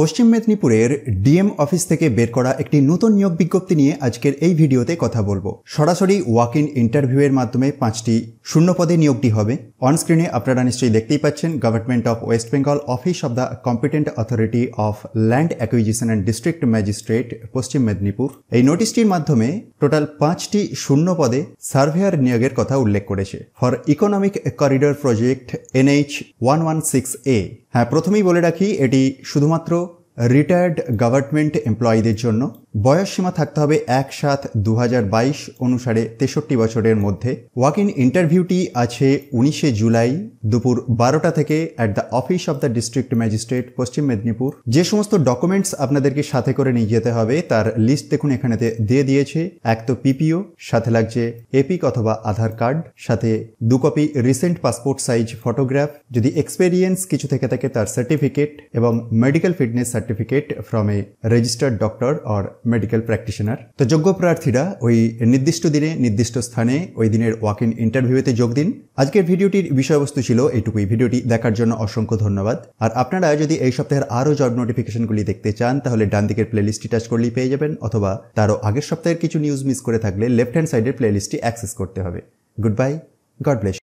পশ্চিম মেদিনীপুরের DM office থেকে বের করা একটি নতুন নিয়োগ বিজ্ঞপ্তি নিয়ে আজকের এই ভিডিওতে কথা বলবো সরাসরি ওয়াক ইন ইন্টারভিউয়ের মাধ্যমে পাঁচটি শূন্য পদে নিয়োগটি হবে অন স্ক্রিনে আপনারা নিশ্চয়ই দেখতেই পাচ্ছেন government of West Bengal office of the competent authority of land acquisition and district magistrate Paschim Medinipur এই নোটিশটির মাধ্যমে টোটাল পাঁচটি শূন্য পদে সার্ভেয়ার নিয়োগের কথা উল্লেখ করেছে for economic corridor project NH one one six A হ্যাঁ প্রথমেই বলে রাখি এটি শুধুমাত্র রিটায়ার্ড গভর্নমেন্ট এমপ্লয়ীদের জন্য বয়সসীমা থাকতে হবে এক সাত দু অনুসারে তেষট্টি বছরের মধ্যে ওয়াক ইন ইন্টারভিউটি আছে উনিশে জুলাই দুপুর বারোটা থেকে at the office of the district magistrate Paschim Medinipur যে সমস্ত ডকুমেন্টস আপনাদেরকে সাথে করে নিয়ে যেতে হবে তার লিস্ট দেখুন এখানেতে দিয়ে দিয়েছে এক তো পিপিও সাথে লাগছে এপিক অথবা আধার কার্ড সাথে দু copy recent passport size photograph যদি এক্সপেরিয়েন্স কিছু থেকে থাকে তার সার্টিফিকেট এবং medical fitness certificate from a registered doctor or medical practitioner তো যোগ্য প্রার্থীরা ওই নির্দিষ্ট দিনে নির্দিষ্ট স্থানে ওই দিনের ওয়াক ইন ইন্টারভিউতে যোগ দিন আজকের ভিডিওটির বিষয়বস্তু ছিল এইটুকুই ভিডিওটি দেখার জন্য অসংখ্য ধন্যবাদ আর আপনারা যদি এই সপ্তাহের আরও জব নোটিফিকেশনগুলি দেখতে চান তাহলে ডান দিকের প্লেলিস্টটি টাচ করলেই পেয়ে যাবেন অথবা তারও আগের সপ্তাহের কিছু নিউজ মিস করে থাকলে লেফট হ্যান্ড সাইডের প্লেলিস্টটি অ্যাক্সেস করতে হবে গুড বাই গড ব্লেস